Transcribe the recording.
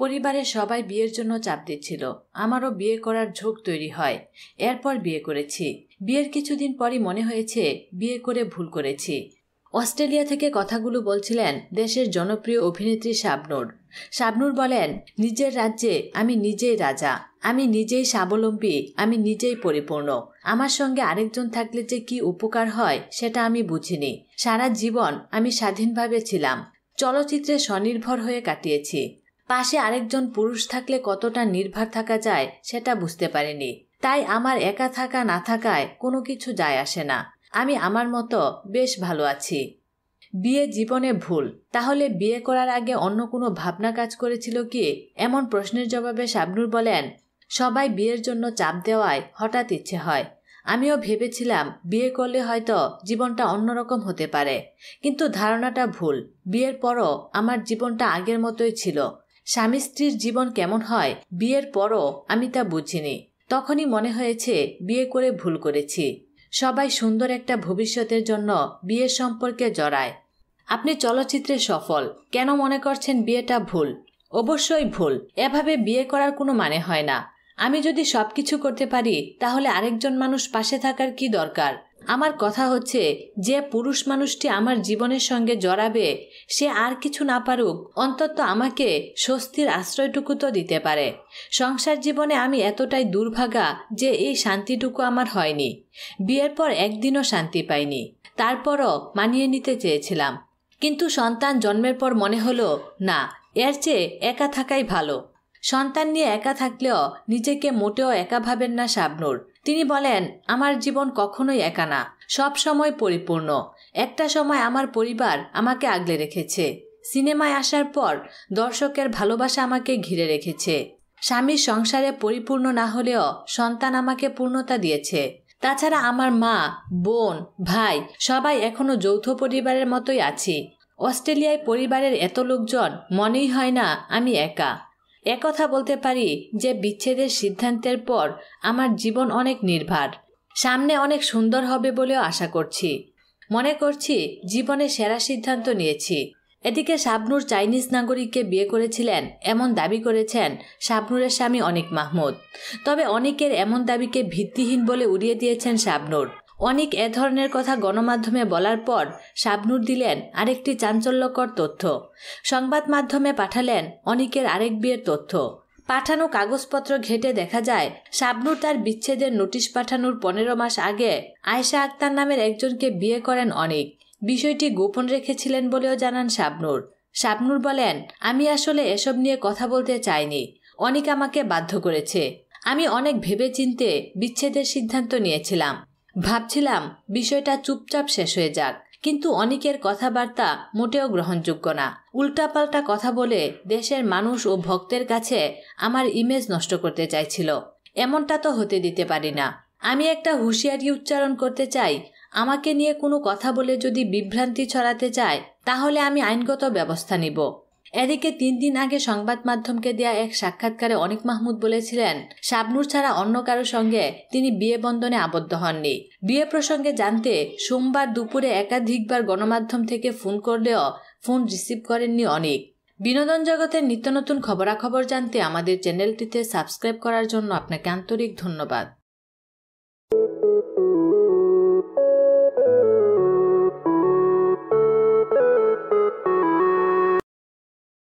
পরিবারের সবাই বিয়ের জন্য চাপ দিচ্ছিল আমারও বিয়ে করার ঝোঁক তৈরি হয় এরপর বিয়ে করেছি বিয়ের কিছুদিন পরই মনে হয়েছে বিয়ে করে ভুল করেছি অস্ট্রেলিয়া থেকে কথাগুলো বলছিলেন দেশের জনপ্রিয় অভিনেত্রী শাবনুর শাবনুর বলেন নিজের রাজ্যে আমি নিজেই রাজা আমি নিজেই স্বাবলম্বী আমি নিজেই পরিপূর্ণ আমার সঙ্গে আরেকজন থাকলে যে কি উপকার হয় সেটা আমি বুঝিনি সারা জীবন আমি স্বাধীনভাবে ছিলাম চলচ্চিত্রে স্বনির্ভর হয়ে কাটিয়েছি পাশে আরেকজন পুরুষ থাকলে কতটা নির্ভর থাকা যায় সেটা বুঝতে পারিনি তাই আমার একা থাকা না থাকায় কোনো কিছু যায় আসে না আমি আমার মতো বেশ ভালো আছি বিয়ে জীবনে ভুল তাহলে বিয়ে করার আগে অন্য কোনো ভাবনা কাজ করেছিল কি এমন প্রশ্নের জবাবে শাবনুর বলেন সবাই বিয়ের জন্য চাপ দেওয়ায় হঠাৎ ইচ্ছে হয় আমিও ভেবেছিলাম বিয়ে করলে হয়তো জীবনটা অন্যরকম হতে পারে কিন্তু ধারণাটা ভুল বিয়ের পরও আমার জীবনটা আগের মতোই ছিল স্বামী স্ত্রীর জীবন কেমন হয় বিয়ের পরও আমি তা বুঝিনি তখনই মনে হয়েছে বিয়ে করে ভুল করেছি সবাই সুন্দর একটা ভবিষ্যতের জন্য বিয়ে সম্পর্কে জড়ায় আপনি চলচ্চিত্রে সফল কেন মনে করছেন বিয়েটা ভুল অবশ্যই ভুল এভাবে বিয়ে করার কোনো মানে হয় না আমি যদি সবকিছু করতে পারি তাহলে আরেকজন মানুষ পাশে থাকার কি দরকার আমার কথা হচ্ছে যে পুরুষ মানুষটি আমার জীবনের সঙ্গে জড়াবে সে আর কিছু না পারুক অন্তত আমাকে স্বস্তির আশ্রয়টুকু তো দিতে পারে সংসার জীবনে আমি এতটাই দুর্ভাগা যে এই শান্তিটুকু আমার হয়নি বিয়ের পর একদিনও শান্তি পাইনি তারপরও মানিয়ে নিতে চেয়েছিলাম কিন্তু সন্তান জন্মের পর মনে হলো না এর চেয়ে একা থাকাই ভালো সন্তান নিয়ে একা থাকলেও নিজেকে মোটেও একা ভাবেন না শাবনুর তিনি বলেন আমার জীবন কখনোই একা না সব সময় পরিপূর্ণ একটা সময় আমার পরিবার আমাকে আগলে রেখেছে সিনেমায় আসার পর দর্শকের ভালোবাসা আমাকে ঘিরে রেখেছে স্বামীর সংসারে পরিপূর্ণ না হলেও সন্তান আমাকে পূর্ণতা দিয়েছে তাছাড়া আমার মা বোন ভাই সবাই এখনও যৌথ পরিবারের মতোই আছি অস্ট্রেলিয়ায় পরিবারের এত লোকজন মনেই হয় না আমি একা একথা বলতে পারি যে বিচ্ছেদের সিদ্ধান্তের পর আমার জীবন অনেক নির্ভার সামনে অনেক সুন্দর হবে বলেও আশা করছি মনে করছি জীবনে সেরা সিদ্ধান্ত নিয়েছি এদিকে শাবনুর চাইনিজ নাগরিককে বিয়ে করেছিলেন এমন দাবি করেছেন শাবনুরের স্বামী অনিক মাহমুদ তবে অনিকের এমন দাবিকে ভিত্তিহীন বলে উড়িয়ে দিয়েছেন শাবনুর অনেক এ ধরনের কথা গণমাধ্যমে বলার পর শাবনুর দিলেন আরেকটি চাঞ্চল্যকর তথ্য সংবাদ মাধ্যমে পাঠালেন অনিকের আরেক বিয়ের তথ্য পাঠানো কাগজপত্র ঘেটে দেখা যায় শাবনুর তার বিচ্ছেদের নোটিশ পাঠানোর পনেরো মাস আগে আয়শা আক্তার নামের একজনকে বিয়ে করেন অনিক বিষয়টি গোপন রেখেছিলেন বলেও জানান শাবনুর শাবনুর বলেন আমি আসলে এসব নিয়ে কথা বলতে চাইনি অনেক আমাকে বাধ্য করেছে আমি অনেক ভেবে চিনতে বিচ্ছেদের সিদ্ধান্ত নিয়েছিলাম ভাবছিলাম বিষয়টা চুপচাপ শেষ হয়ে যাক কিন্তু অনেকের কথাবার্তা মোটেও গ্রহণযোগ্য না উল্টাপাল্টা কথা বলে দেশের মানুষ ও ভক্তের কাছে আমার ইমেজ নষ্ট করতে চাইছিল এমনটা তো হতে দিতে পারি না আমি একটা হুঁশিয়ারি উচ্চারণ করতে চাই আমাকে নিয়ে কোনো কথা বলে যদি বিভ্রান্তি ছড়াতে চায় তাহলে আমি আইনগত ব্যবস্থা নিব এদিকে তিন দিন আগে সংবাদ মাধ্যমকে দেয়া এক সাক্ষাৎকারে অনিক মাহমুদ বলেছিলেন শাবনুর ছাড়া অন্য কারোর সঙ্গে তিনি বিয়ে বন্ধনে আবদ্ধ হননি বিয়ে প্রসঙ্গে জানতে সোমবার দুপুরে একাধিকবার গণমাধ্যম থেকে ফোন করলেও ফোন রিসিভ করেননি অনিক বিনোদন জগতের নিত্য নতুন খবরাখবর জানতে আমাদের চ্যানেলটিতে সাবস্ক্রাইব করার জন্য আপনাকে আন্তরিক ধন্যবাদ